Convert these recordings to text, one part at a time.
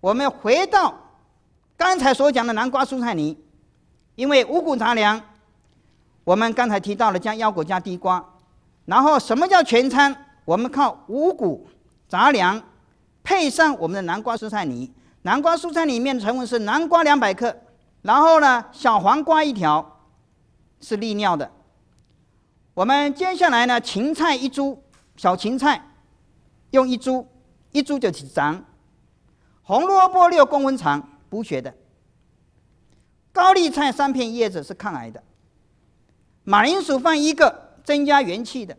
我们回到刚才所讲的南瓜蔬菜泥，因为五谷杂粮，我们刚才提到了加腰果加地瓜，然后什么叫全餐？我们靠五谷杂粮配上我们的南瓜蔬菜泥。南瓜蔬菜里面成分是南瓜两百克，然后呢小黄瓜一条是利尿的。我们接下来呢芹菜一株，小芹菜用一株，一株就几掌。红萝卜六公分长，补血的；高丽菜三片叶子是抗癌的；马铃薯放一个，增加元气的；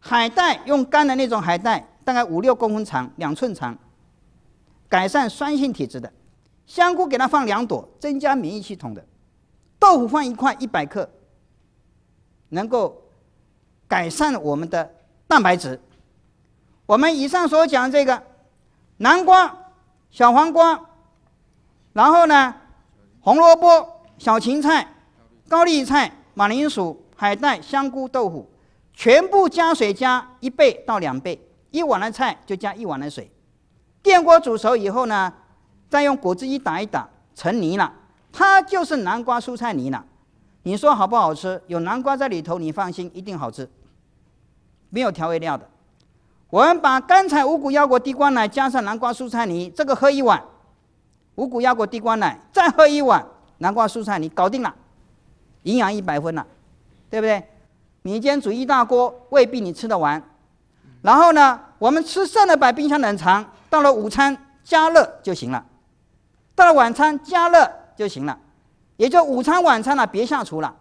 海带用干的那种海带，大概五六公分长，两寸长，改善酸性体质的；香菇给它放两朵，增加免疫系统的；豆腐放一块一百克，能够改善我们的蛋白质。我们以上所讲这个南瓜。小黄瓜，然后呢，红萝卜、小芹菜、高丽菜、马铃薯、海带、香菇、豆腐，全部加水加一倍到两倍，一碗的菜就加一碗的水。电锅煮熟以后呢，再用果汁一打一打成泥了，它就是南瓜蔬菜泥了。你说好不好吃？有南瓜在里头，你放心，一定好吃。没有调味料的。我们把刚才五谷腰果地瓜奶加上南瓜蔬菜泥，这个喝一碗，五谷腰果地瓜奶再喝一碗南瓜蔬菜泥，搞定了，营养一百分了，对不对？你今天煮一大锅，未必你吃得完，然后呢，我们吃剩的摆冰箱冷藏，到了午餐加热就行了，到了晚餐加热就行了，也就午餐晚餐了，别下厨了，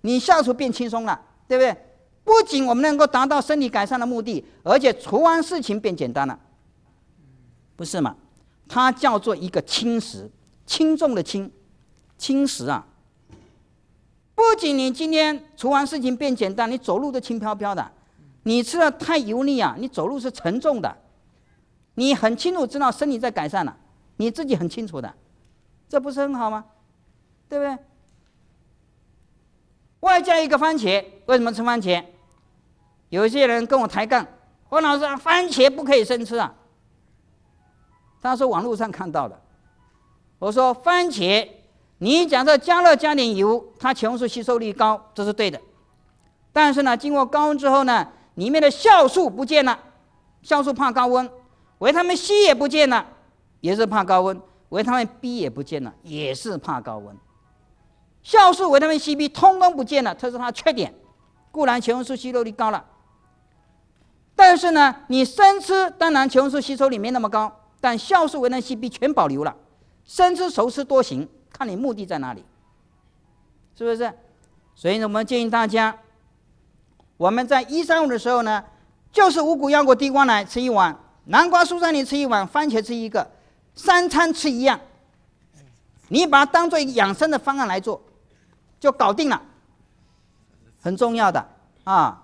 你下厨变轻松了，对不对？不仅我们能够达到身体改善的目的，而且除完事情变简单了，不是吗？它叫做一个轻食，轻重的轻，轻食啊。不仅你今天除完事情变简单，你走路都轻飘飘的，你吃的太油腻啊，你走路是沉重的。你很清楚知道身体在改善了，你自己很清楚的，这不是很好吗？对不对？外加一个番茄，为什么吃番茄？有些人跟我抬杠，问老师：“番茄不可以生吃啊？”他说：“网络上看到的。”我说：“番茄，你假设加热加点油，它全素吸收率高，这是对的。但是呢，经过高温之后呢，里面的酵素不见了，酵素怕高温，维他命 C 也不见了，也是怕高温，维他命 B 也不见了，也是怕高温。酵素、维他命 C、B 通通不见了，这是它缺点。固然全素吸收率高了。”但是呢，你生吃当然琼数吸收率没那么高，但酵素维能 CP 全保留了。生吃熟吃都行，看你目的在哪里，是不是？所以呢，我们建议大家，我们在一三五的时候呢，就是五谷、腰果、地瓜奶吃一碗，南瓜、蔬菜你吃一碗，番茄吃一个，三餐吃一样。你把它当做养生的方案来做，就搞定了，很重要的啊。